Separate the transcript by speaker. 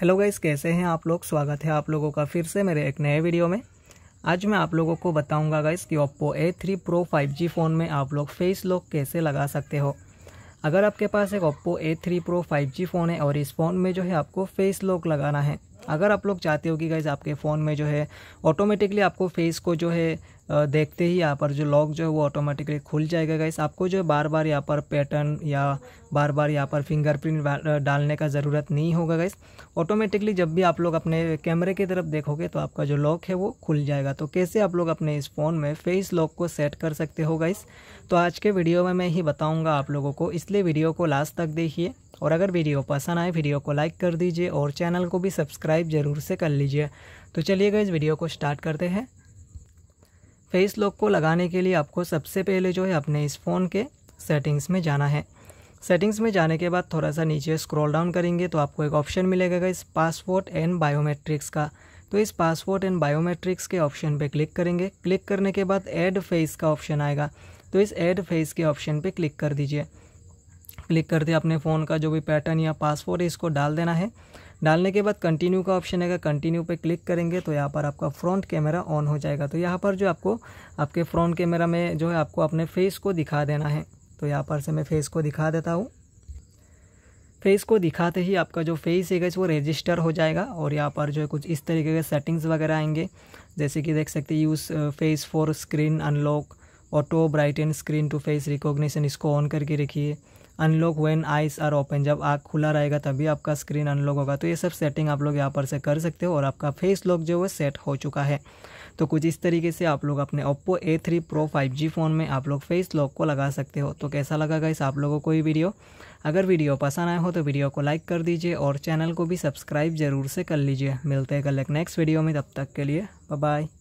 Speaker 1: hello guys कैसे हैं आप लोग स्वागत है आप लोगों का फिर से मेरे एक नए वीडियो में आज मैं आप लोगों को बताऊंगा गाइस कि Oppo A three pro five G phone में आप लोग फेस लॉक कैसे लगा सकते हो अगर आपके पास एक Oppo A three pro five G phone है और इस फ़ोन में जो है आपको फेस लॉक लगाना है अगर आप लोग चाहते हो कि गाइज़ आपके फ़ोन में जो है ऑटोमेटिकली आपको फेस को जो है देखते ही यहाँ पर जो लॉक जो है वो ऑटोमेटिकली खुल जाएगा गाइस आपको जो बार बार यहाँ पर पैटर्न या बार बार यहाँ पर फिंगरप्रिंट डालने का ज़रूरत नहीं होगा गाइस ऑटोमेटिकली जब भी आप लोग अपने कैमरे की तरफ देखोगे तो आपका जो लॉक है वो खुल जाएगा तो कैसे आप लोग अपने इस फ़ोन में फेस लॉक को सेट कर सकते हो गाइस तो आज के वीडियो में मैं ही बताऊँगा आप लोगों को इसलिए वीडियो को लास्ट तक देखिए और अगर वीडियो पसंद आए वीडियो को लाइक कर दीजिए और चैनल को भी सब्सक्राइब ज़रूर से कर लीजिए तो चलिएगा इस वीडियो को स्टार्ट करते हैं फेस लॉक को लगाने के लिए आपको सबसे पहले जो है अपने इस फ़ोन के सेटिंग्स में जाना है सेटिंग्स में जाने के बाद थोड़ा सा नीचे स्क्रॉल डाउन करेंगे तो आपको एक ऑप्शन मिलेगा इस पासपोर्ट एंड बायोमेट्रिक्स का तो इस पासपोर्ट एंड बायोमेट्रिक्स के ऑप्शन पे क्लिक करेंगे क्लिक करने के बाद ऐड फेस का ऑप्शन आएगा तो इस ऐड फेस के ऑप्शन पे क्लिक कर दीजिए क्लिक करते अपने फ़ोन का जो भी पैटर्न या पासवर्ड है इसको डाल देना है डालने के बाद कंटिन्यू का ऑप्शन है कंटिन्यू पे क्लिक करेंगे तो यहाँ पर आपका फ्रंट कैमरा ऑन हो जाएगा तो यहाँ पर जो आपको आपके फ्रंट कैमरा में जो है आपको अपने फेस को दिखा देना है तो यहाँ पर से मैं फेस को दिखा देता हूँ फेस को दिखाते ही आपका जो फेस है गैस वो रजिस्टर हो जाएगा और यहाँ पर जो है कुछ इस तरीके के सेटिंग्स वगैरह आएंगे जैसे कि देख सकते हैं use face for screen unlock auto brighten screen to face recognition इसको ऑन करके रखिए unlock when eyes are open जब आँख खुला रहेगा तभी आपका स्क्रीन अनलॉक होगा तो ये सब सेटिंग आप लोग यहाँ पर से कर सकते हो और आपका फेस लॉक जो है सेट हो चुका है तो कुछ इस तरीके से आप लोग अपने Oppo A three pro five G phone में आप लोग फेस लॉक को लगा सकते हो तो कैसा लगा इस आप लोगों को ये वीडियो अगर वीडियो पसंद आए हो तो वीडियो को लाइक कर दीजिए और चैनल को भी सब्सक्राइब जरूर से कर लीजिए मिलते हैं कल एक नेक्स्ट वीडियो में तब तक के लिए बाय